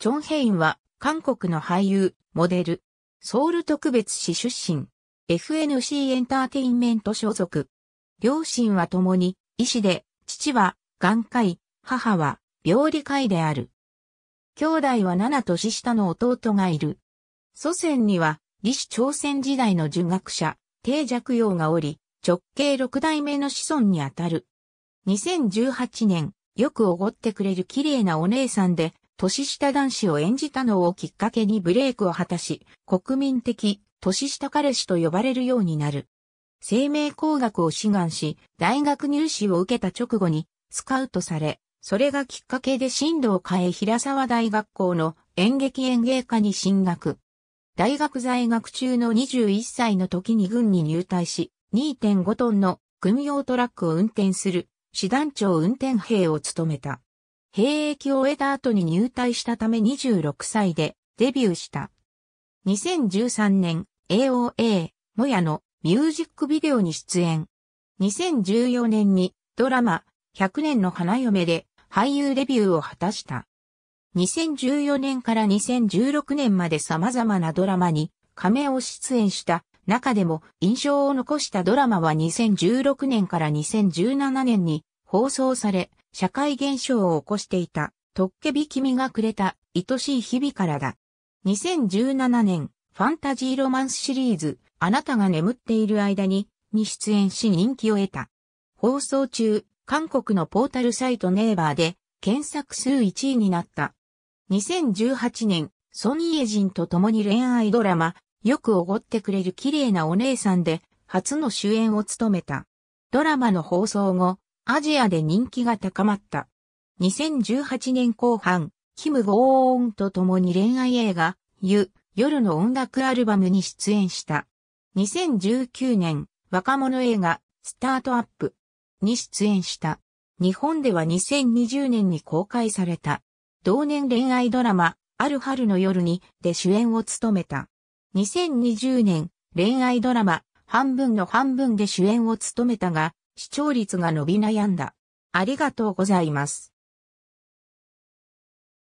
チョンヘインは、韓国の俳優、モデル、ソウル特別市出身、FNC エンターテインメント所属。両親は共に、医師で、父は、眼科医、母は、病理科医である。兄弟は7年下の弟がいる。祖先には、李氏朝鮮時代の儒学者、定若陽がおり、直系6代目の子孫にあたる。2018年、よくおごってくれる綺麗なお姉さんで、年下男子を演じたのをきっかけにブレイクを果たし、国民的、年下彼氏と呼ばれるようになる。生命工学を志願し、大学入試を受けた直後に、スカウトされ、それがきっかけで進路を変え平沢大学校の演劇演芸科に進学。大学在学中の21歳の時に軍に入隊し、2.5トンの軍用トラックを運転する師団長運転兵を務めた。兵役を終えた後に入隊したため26歳でデビューした。2013年 AOA もやのミュージックビデオに出演。2014年にドラマ100年の花嫁で俳優デビューを果たした。2014年から2016年まで様々なドラマに仮名を出演した中でも印象を残したドラマは2016年から2017年に放送され、社会現象を起こしていた、とっけび君がくれた、愛しい日々からだ。2017年、ファンタジーロマンスシリーズ、あなたが眠っている間に、に出演し人気を得た。放送中、韓国のポータルサイトネイバーで、検索数1位になった。2018年、ソニエジンと共に恋愛ドラマ、よくおごってくれる綺麗なお姉さんで、初の主演を務めた。ドラマの放送後、アジアで人気が高まった。2018年後半、キム・ゴーオンと共に恋愛映画、ゆ、夜の音楽アルバムに出演した。2019年、若者映画、スタートアップに出演した。日本では2020年に公開された。同年恋愛ドラマ、ある春の夜にで主演を務めた。2020年、恋愛ドラマ、半分の半分で主演を務めたが、視聴率が伸び悩んだ。ありがとうございます。